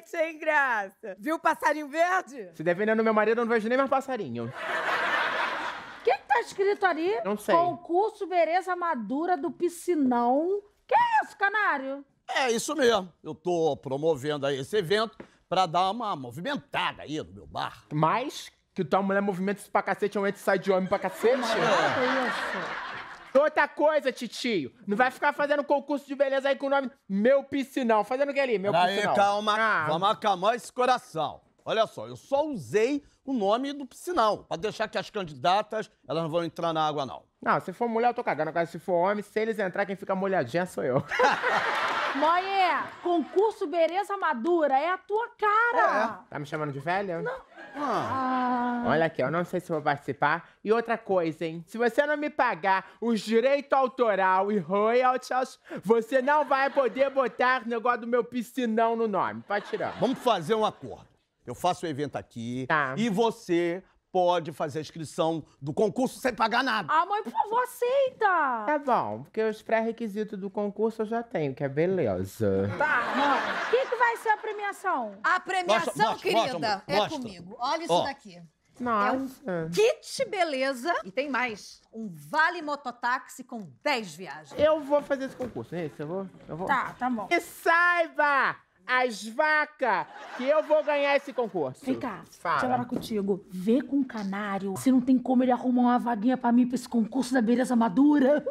gente sem graça. Viu o passarinho verde? Se defendendo meu marido, eu não vejo nem mais passarinho. O que, que tá escrito ali? Não sei. Concurso Beleza Madura do Piscinão. Que é isso, canário? É isso mesmo. Eu tô promovendo aí esse evento pra dar uma movimentada aí no meu bar. Mas que tua mulher movimenta isso pra cacete, é um entra side de homem pra cacete. É. isso. Outra coisa, titio. Não vai ficar fazendo concurso de beleza aí com o nome Meu Piscinão. Fazendo o que ali? Meu Peraí, Piscinão. calma. Ah. Vamos acalmar esse coração. Olha só, eu só usei o nome do piscinão, pra deixar que as candidatas, elas não vão entrar na água, não. Não, se for mulher, eu tô cagando. Agora, se for homem, se eles entrar, quem fica molhadinha sou eu. Moie, concurso Beleza Madura é a tua cara. É. Tá me chamando de velha? Não. Ah. Olha aqui, eu não sei se vou participar. E outra coisa, hein? Se você não me pagar os direitos autoral e royalties, você não vai poder botar o negócio do meu piscinão no nome. Pode tirar. Vamos fazer um acordo. Eu faço o evento aqui tá. e você pode fazer a inscrição do concurso sem pagar nada. Ah, mãe, por favor, aceita! Tá bom, porque os pré-requisitos do concurso eu já tenho, que é beleza. Tá, mãe. O que, que vai ser a premiação? A premiação, mostra, mostra, querida, é mostra, é comigo. Olha isso oh. daqui. Nossa. É um kit beleza. E tem mais. Um vale mototáxi com 10 viagens. Eu vou fazer esse concurso, é isso? Eu vou? Eu vou. Tá, tá bom. E saiba! as vacas que eu vou ganhar esse concurso. Vem cá, Fala. deixa eu falar contigo. Vê com o canário se não tem como ele arrumar uma vaguinha pra mim pra esse concurso da beleza madura.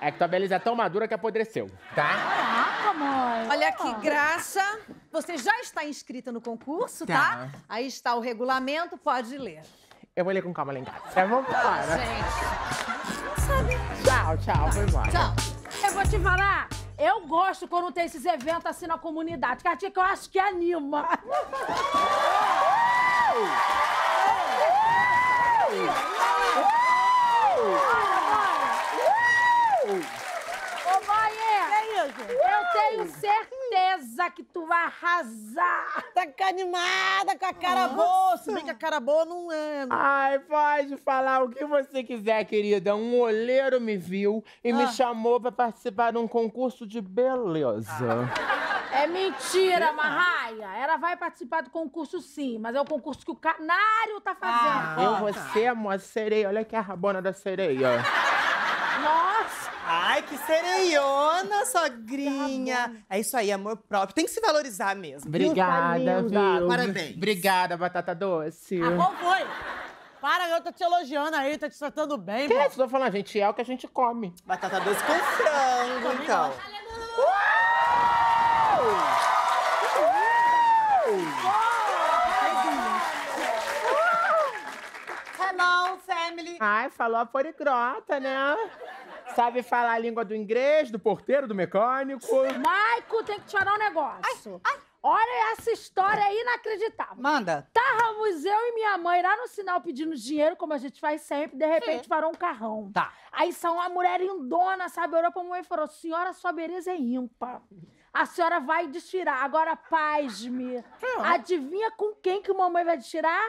É que tua beleza é tão madura que apodreceu, tá? Caraca, mãe! Olha que graça! Você já está inscrita no concurso, tá? tá? Aí está o regulamento, pode ler. Eu vou ler com calma lá em casa. É, vamos embora. Ah, gente. Sabe? Tchau, tchau, tá. vou embora. Tchau. Eu vou te falar. Eu gosto quando tem esses eventos assim na comunidade. Cartinha que eu acho que anima. Ô, mãe! Eu tenho certeza certeza que tu vai arrasar! Tá animada, com a cara Nossa. boa! Se bem que a cara boa não é. Né? Ai, pode falar o que você quiser, querida. Um olheiro me viu e ah. me chamou pra participar de um concurso de beleza. É mentira, Marraia. Ela vai participar do concurso, sim, mas é o concurso que o canário tá fazendo. Ah, eu, você, amor, sereia. Olha aqui é a rabona da sereia. Ai, que sereiona, sogrinha. É isso aí, amor próprio. Tem que se valorizar mesmo. Obrigada, tá viu? Parabéns. Obrigada, batata doce. Ah, qual foi? Para, eu tô te elogiando aí, tá te tratando bem. Que é isso? Tô falando, a gente é o que a gente come. Batata doce com frango, então. Uou! Uou! Hello, family. Ai, falou a poligrota, né? Sabe falar a língua do inglês, do porteiro, do mecânico. Maico, tem que te falar um negócio. Ai, ai. Olha essa história inacreditável. Manda. Távamos eu e minha mãe lá no sinal pedindo dinheiro, como a gente faz sempre, de repente Sim. parou um carrão. Tá. Aí saiu uma mulher indona, sabe? Olhou pra mãe e falou: Senhora, sua beleza é ímpar. A senhora vai desfirar. Agora, pasme. me. Hum. Adivinha com quem que mamãe vai desfirar?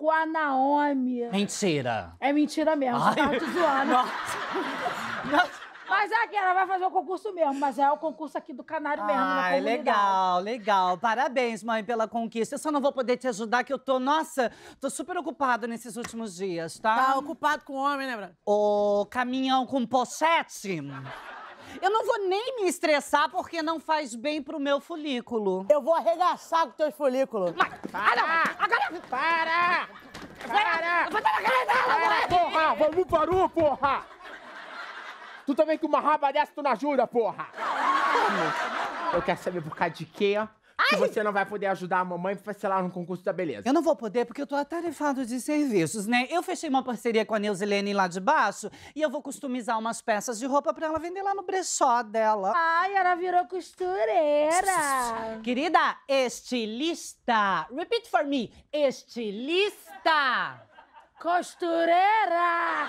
com a Naomi. Mentira. É mentira mesmo, Ai. tava te zoando. Nossa. Mas é que ela vai fazer o concurso mesmo, mas é o concurso aqui do Canário mesmo. ai legal, legal. Parabéns, mãe, pela conquista. Eu só não vou poder te ajudar, que eu tô, nossa, tô super ocupado nesses últimos dias, tá? Tá ocupado com homem, lembra? Né, o caminhão com pochete. Eu não vou nem me estressar porque não faz bem pro meu folículo. Eu vou arregaçar com teus folículos. Mas, para! Ah, Agora... Para! Para! Eu dar na cara dela, para, porra! Vamos parar, porra! Tu também com uma raba dessa, tu não ajuda, porra! Eu quero saber por causa de quê, ó que você não vai poder ajudar a mamãe pra lá no concurso da beleza. Eu não vou poder porque eu tô atarefado de serviços, né? Eu fechei uma parceria com a Neusilene lá de baixo e eu vou customizar umas peças de roupa pra ela vender lá no brechó dela. Ai, ela virou costureira. Querida, estilista. Repeat for me. Estilista. Costureira.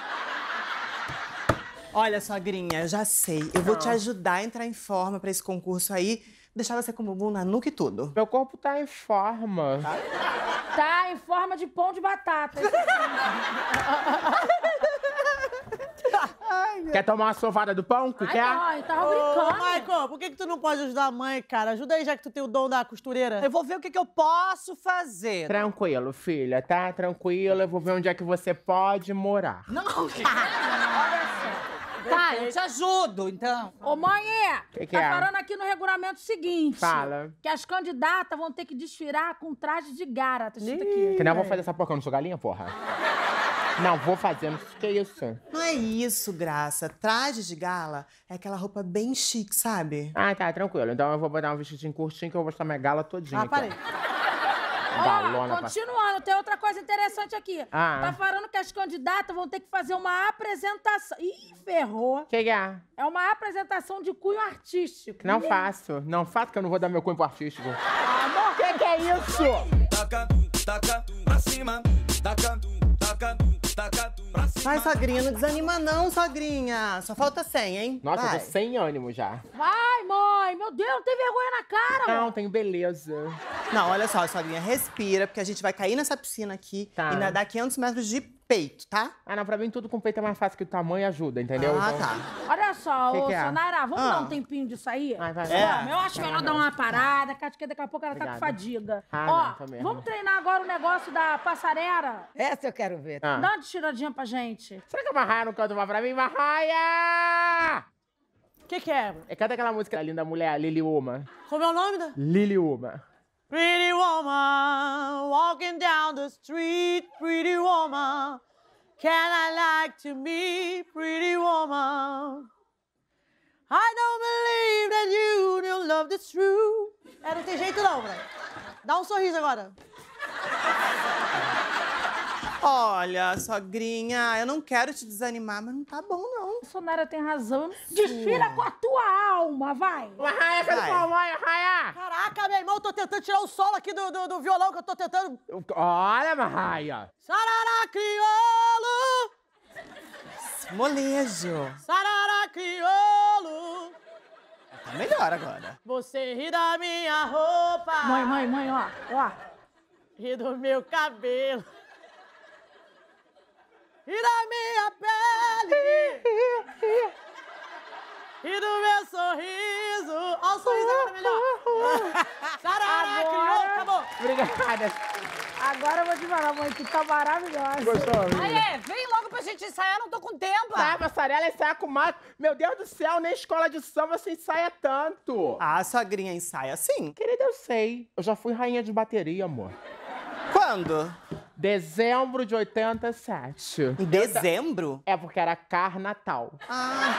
Olha, sogrinha, eu já sei. Eu vou te ajudar a entrar em forma para esse concurso aí deixar você com o bumbum na nuca e tudo. Meu corpo tá em forma. Tá, tá em forma de pão de batata. Ai, quer tomar uma sovada do pão? Que Ai, quer? Não, ele tava brincando. Michael, por que, que tu não pode ajudar a mãe, cara? Ajuda aí, já que tu tem o dom da costureira. Eu vou ver o que, que eu posso fazer. Tranquilo, filha, tá? Tranquilo, Eu vou ver onde é que você pode morar. Não, que... Ah, eu te ajudo, então. Ô, mãe, é, que que tá é? falando aqui no regulamento seguinte. Fala. Que as candidatas vão ter que desfilar com traje de gara, tá escrito aqui. Que não vou fazer essa porca, eu não sou galinha, porra. Não, vou fazer, não que é isso? Não é isso, Graça. Traje de gala é aquela roupa bem chique, sabe? Ah, tá, tranquilo. Então eu vou botar um vestidinho curtinho que eu vou mostrar minha gala todinha. Ah, parei. Aqui, Galona. Ah, Ó, continuando, tem outra coisa interessante aqui. Ah. Tá falando que as candidatas vão ter que fazer uma apresentação. Ih, ferrou. Que que é? É uma apresentação de cunho artístico. Não Ih. faço. Não faço que eu não vou dar meu cunho pro artístico. amor. Que que é isso? Taca, pra cima. Vai, sogrinha, não desanima não, sogrinha. Só falta 100, hein? Nossa, Vai. eu tô sem ânimo já. Vai, mãe. Meu Deus, não tem vergonha na cara, Não, mãe. tenho beleza. Não, olha só, sogrinha, respira, porque a gente vai cair nessa piscina aqui tá. e nadar 500 metros de peito, tá? Ah, não, pra mim tudo com peito é mais fácil que o tamanho ajuda, entendeu? Ah, então... tá. Olha só, que ô, é? Sonara, vamos ah. dar um tempinho disso aí? Vai, vai, É. eu acho melhor dar uma parada, que acho que daqui a pouco ela Obrigada. tá com fadiga. Ah, Ó, não, vamos treinar agora o negócio da passarela? Essa eu quero ver. Ah. Dá uma tiradinha pra gente. Será que a Marraia não canta uma pra mim? Marraia! O que que é? É canta aquela música da linda mulher, Lili Uma. Como é o nome da... Lili Uma. Pretty woman, walking down the street, pretty woman. Can I like to meet, pretty woman? I don't believe that you, knew love is true. É, não tem jeito não, velho. Dá um sorriso agora. Olha, sogrinha, eu não quero te desanimar, mas não tá bom não. Bolsonaro tem razão. Desfila com a tua alma, vai! Arraia, cadê tua mãe, arraia? Caraca, meu irmão, eu tô tentando tirar o solo aqui do, do, do violão que eu tô tentando. Olha, Marraia! Sarará criolo, Molejo! Sarará criolo. Tá melhor agora. Você ri da minha roupa! Mãe, mãe, mãe, ó, ó. Ri do meu cabelo! e da minha pele e do meu sorriso. Olha o sorriso agora é melhor. Sarará, criou, acabou. Obrigada. Agora eu vou te falar, mãe, tu tá maravilhosa. Gostosa. Aê, vem logo pra gente ensaiar, não tô com tempo. Ah, passarela, ensaia com mato. Meu Deus do céu, nem escola de samba você ensaia tanto. Ah, sogrinha ensaia sim. Querida, eu sei. Eu já fui rainha de bateria, amor. Quando? Dezembro de 87. Em dezembro? É porque era Carnatal. Ah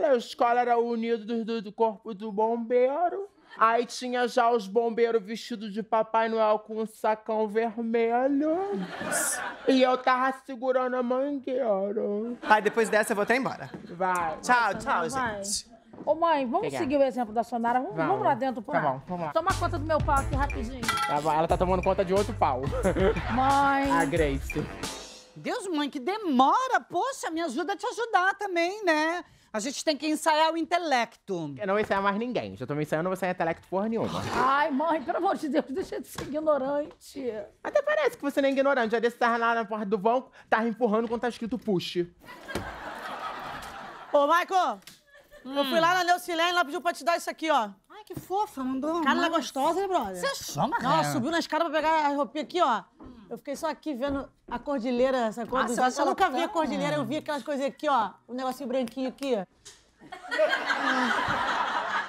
escola. Né, a escola era unida do, do corpo do bombeiro. Aí tinha já os bombeiros vestidos de Papai Noel com um sacão vermelho. E eu tava segurando a mangueira. Aí depois dessa eu vou até embora. Vai. Tchau, tchau, gente. Ô mãe, vamos seguir o exemplo da Sonara? Vamos, vamos. vamos lá dentro, pô. Tá bom, vamos lá. Toma conta do meu pau aqui rapidinho. Tá bom, ela tá tomando conta de outro pau. Mãe. A Grace. Deus, mãe, que demora. Poxa, me ajuda a te ajudar também, né? A gente tem que ensaiar o intelecto. Eu não vou ensaiar mais ninguém. Já tô me ensaiando, não vou ensaiar intelecto porra nenhuma. Ai, mãe, pelo amor de Deus, deixa de ser ignorante. Até parece que você não é ignorante. Já desse tava lá na porta do banco, tava empurrando quando tá escrito push. Ô, Michael, hum. eu fui lá na Neucilene, ela pediu pra te dar isso aqui, ó. Ai, que fofa, mandou. Cara, ela é gostosa, hein, né, brother? Você chama, é cara? Ela subiu na escada pra pegar a roupinha aqui, ó. Eu fiquei só aqui vendo a cordilheira, essa cor Nossa, ah, dos... Eu, nunca vi a cordilheira, eu vi aquelas coisas aqui, ó. Um negocinho branquinho aqui.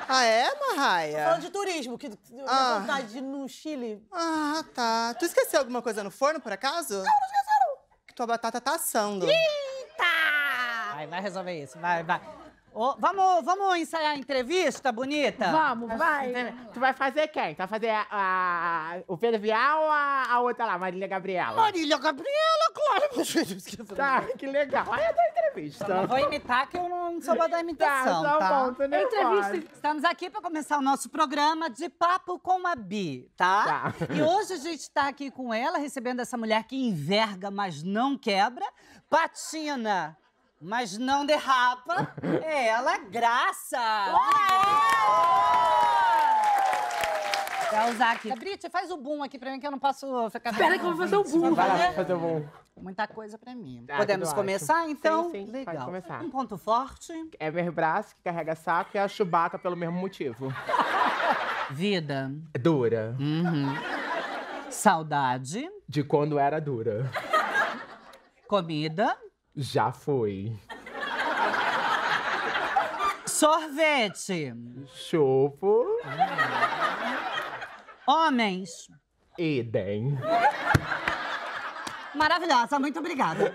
Ah, é, Marraia? Falando de turismo, que ah. vontade de ir no Chile. Ah, tá. Tu esqueceu alguma coisa no forno, por acaso? Não, não esqueceram. Que tua batata tá assando. Eita! Vai, vai resolver isso. Vai, vai. Oh, vamos, vamos ensaiar a entrevista, bonita? Vamos, vai. Tu vai fazer quem? Tu vai fazer a, a, o Pedro Vial ou a, a, outra lá, Marília Gabriela? Marília Gabriela, claro. Tá, que legal. Aí eu dou entrevista. Eu vou imitar, que eu não sou boa da imitação, tá? tá? tá? Bom, tô entrevista. Estamos aqui para começar o nosso programa de Papo com a Bi, tá? tá? E hoje a gente tá aqui com ela, recebendo essa mulher que enverga, mas não quebra, patina mas não derrapa, é ela graça. Vai usar aqui. Brit, faz o boom aqui pra mim que eu não posso ficar... Espera que eu vou fazer o boom. Vai lá, fazer o boom. Muita coisa pra mim. Ah, Podemos começar, acho. então? Sim, sim. Legal. Pode começar. Um ponto forte. É meu braço que carrega saco e a Chewbacca pelo mesmo motivo. Vida. É dura. Uhum. Saudade. De quando era dura. Comida. Já foi. Sorvete. Chopo. Homens. Eden. Maravilhosa, muito obrigada.